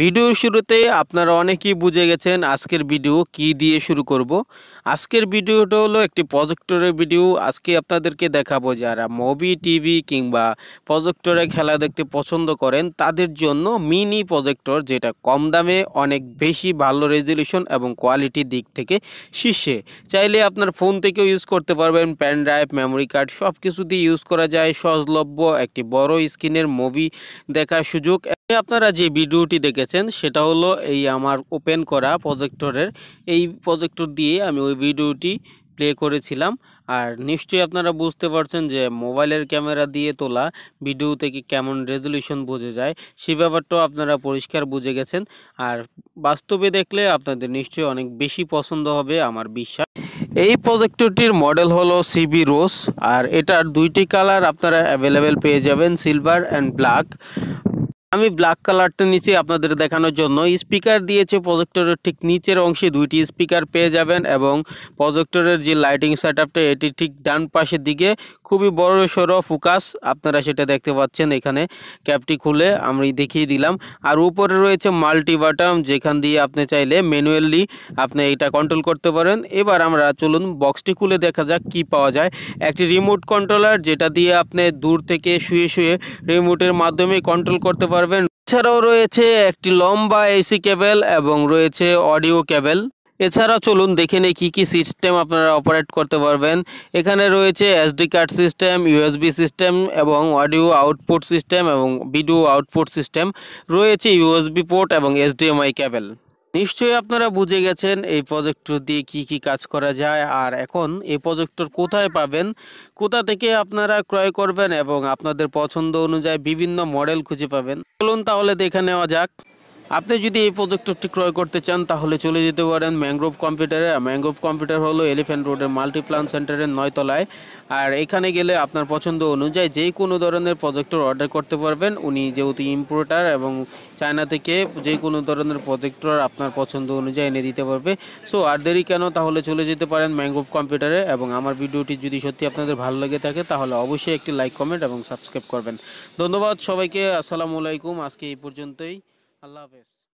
Video শুরুতে আপনারা অনেকেই বুঝে গেছেন আজকের ভিডিও কি দিয়ে শুরু করব। আজকের ভিডিওটা হলো একটি প্রজেক্টরের ভিডিও আজকে আপনাদেরকে দেখাবো যারা মুভি টিভি কিংবা প্রজেক্টরে খেলা দেখতে পছন্দ করেন তাদের জন্য মিনি প্রজেক্টর যেটা কম দামে অনেক বেশি ভালো রেজলিউশন এবং কোয়ালিটির দিক থেকে শীর্ষে চাইলে আপনার ফোন থেকেও ইউজ করতে পারবেন প্যান ড্রাইভ মেমোরি কার্ড সব কিছু দিয়ে ইউজ করা যায় সহজলভ্য একটি বড় স্ক্রিনের মুভি দেখার সুযোগ আপনারা যে ভিডিওটি দেখেছেন সেটা হলো এই আমার ওপেন করা প্রজেক্টরের এই প্রজেক্টর দিয়ে আমি ওই ভিডিওটি প্লে করেছিলাম আর নিশ্চয়ই আপনারা বুঝতে পারছেন যে মোবাইলের ক্যামেরা দিয়ে তোলা ভিডিও থেকে কেমন রেজলিউশন বোঝে যায় সে ব্যাপারটাও আপনারা পরিষ্কার বুঝে গেছেন আর বাস্তবে দেখলে আপনাদের নিশ্চয়ই অনেক বেশি পছন্দ হবে আমার বিশ্বাস এই প্রজেক্টরটির মডেল হলো সিবি রোস আর এটার দুইটি কালার আপনারা অ্যাভেলেবেল পেয়ে যাবেন সিলভার অ্যান্ড ব্ল্যাক আমি ব্ল্যাক কালারটা নিচে আপনাদের দেখানোর জন্য স্পিকার দিয়েছে প্রজেক্টরের ঠিক নিচের অংশে দুইটি স্পিকার পেয়ে যাবেন এবং প্রজেক্টরের যে লাইটিং সেট আপটা এটি ঠিক ডান পাশের দিকে খুবই বড় সড় ফোকাস আপনারা সেটা দেখতে পাচ্ছেন এখানে ক্যাপটি খুলে আমি দেখিয়ে দিলাম আর উপরে রয়েছে মাল্টি বাটাম যেখান দিয়ে আপনি চাইলে ম্যানুয়ালি আপনি এটা কন্ট্রোল করতে পারেন এবার আমরা চলুন বক্সটি খুলে দেখা যাক কি পাওয়া যায় একটি রিমোট কন্ট্রোলার যেটা দিয়ে আপনি দূর থেকে শুয়ে শুয়ে রিমোটের মাধ্যমে কন্ট্রোল করতে পারেন পারবেন এছাড়াও রয়েছে একটি লম্বা এসি কেবেল এবং রয়েছে অডিও কেবেল এছাড়া চলুন দেখে নিই কী কী সিস্টেম আপনারা অপারেট করতে পারবেন এখানে রয়েছে SD card system USB system এবং অডিও আউটপুট সিস্টেম এবং ভিডিও আউটপুট সিস্টেম রয়েছে ইউএসবি পোর্ট এবং এসডিএমআই কেবেল নিশ্চয়ই আপনারা বুঝে গেছেন এই প্রজেক্টর দিয়ে কি কি কাজ করা যায় আর এখন এই প্রজেক্টর কোথায় পাবেন কোথা থেকে আপনারা ক্রয় করবেন এবং আপনাদের পছন্দ অনুযায়ী বিভিন্ন মডেল খুঁজে পাবেন চলুন তাহলে দেখে নেওয়া যাক আপনি যদি এই প্রজেক্টরটি ক্রয় করতে চান তাহলে চলে যেতে পারেন ম্যাংগ্রোভ কম্পিউটারে ম্যানগ্রোভ কম্পিউটার হলো এলিফ্যান্ট রোডের মাল্টিপ্লান সেন্টারের নয়তলায় আর এখানে গেলে আপনার পছন্দ অনুযায়ী যে কোনো ধরনের প্রজেক্টর অর্ডার করতে পারবেন উনি যেহেতু ইম্পোর্টার এবং চায়না থেকে যে কোনো ধরনের প্রজেক্টর আপনার পছন্দ অনুযায়ী এনে দিতে পারবে সো আর দেরি কেন তাহলে চলে যেতে পারেন ম্যানগ্রোভ কম্পিউটারে এবং আমার ভিডিওটি যদি সত্যি আপনাদের ভালো লেগে থাকে তাহলে অবশ্যই একটি লাইক কমেন্ট এবং সাবস্ক্রাইব করবেন ধন্যবাদ সবাইকে আসসালামু আলাইকুম আজকে এই পর্যন্তই I love this.